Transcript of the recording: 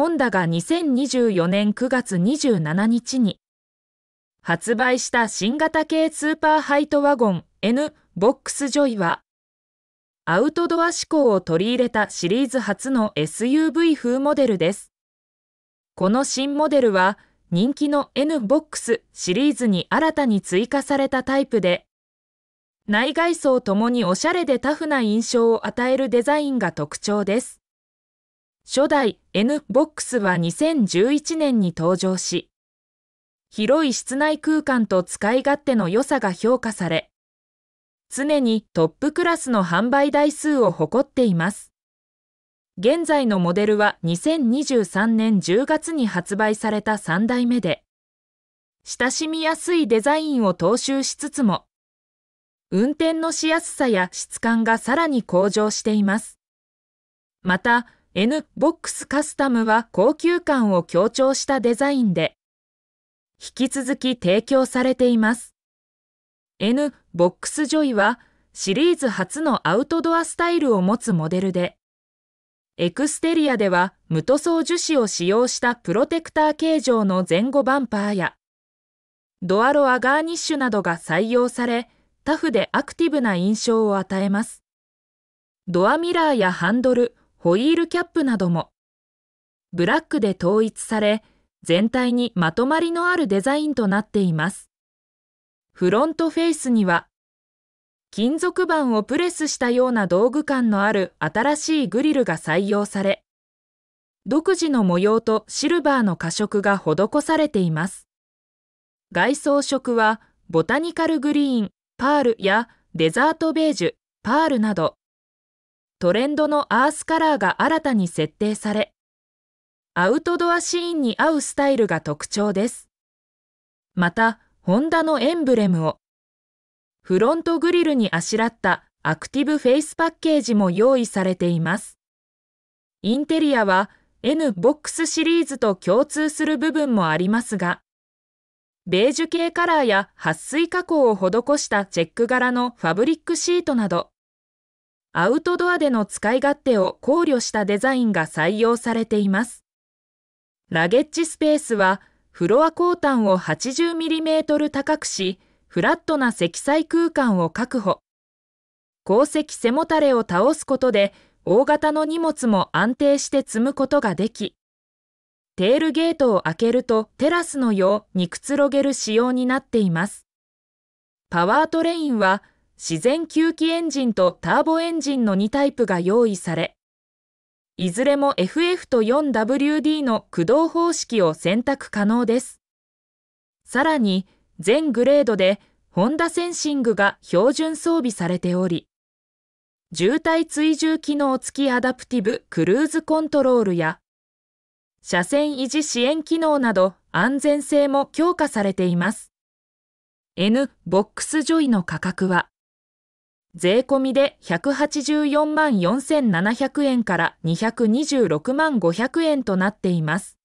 ホンダが2024年9月27日に発売した新型系スーパーハイトワゴン N ボックスジョイはアウトドア志向を取り入れたシリーズ初の SUV 風モデルです。この新モデルは人気の N ボックスシリーズに新たに追加されたタイプで内外装ともにおしゃれでタフな印象を与えるデザインが特徴です。初代 NBOX は2011年に登場し、広い室内空間と使い勝手の良さが評価され、常にトップクラスの販売台数を誇っています。現在のモデルは2023年10月に発売された3代目で、親しみやすいデザインを踏襲しつつも、運転のしやすさや質感がさらに向上しています。また、NBOX カスタムは高級感を強調したデザインで、引き続き提供されています。NBOX j o y はシリーズ初のアウトドアスタイルを持つモデルで、エクステリアでは無塗装樹脂を使用したプロテクター形状の前後バンパーや、ドアロアガーニッシュなどが採用され、タフでアクティブな印象を与えます。ドアミラーやハンドル、ホイールキャップなどもブラックで統一され全体にまとまりのあるデザインとなっていますフロントフェイスには金属板をプレスしたような道具感のある新しいグリルが採用され独自の模様とシルバーの過色が施されています外装色はボタニカルグリーン、パールやデザートベージュ、パールなどトレンドのアースカラーが新たに設定され、アウトドアシーンに合うスタイルが特徴です。また、ホンダのエンブレムを、フロントグリルにあしらったアクティブフェイスパッケージも用意されています。インテリアは NBOX シリーズと共通する部分もありますが、ベージュ系カラーや撥水加工を施したチェック柄のファブリックシートなど、アウトドアでの使い勝手を考慮したデザインが採用されています。ラゲッジスペースはフロア高端を 80mm 高くし、フラットな積載空間を確保。鉱石背もたれを倒すことで、大型の荷物も安定して積むことができ、テールゲートを開けるとテラスのようにくつろげる仕様になっています。パワートレインは自然吸気エンジンとターボエンジンの2タイプが用意され、いずれも FF と 4WD の駆動方式を選択可能です。さらに、全グレードでホンダセンシングが標準装備されており、渋滞追従機能付きアダプティブクルーズコントロールや、車線維持支援機能など安全性も強化されています。N ボックスジョイの価格は税込みで184万4700円から226万500円となっています。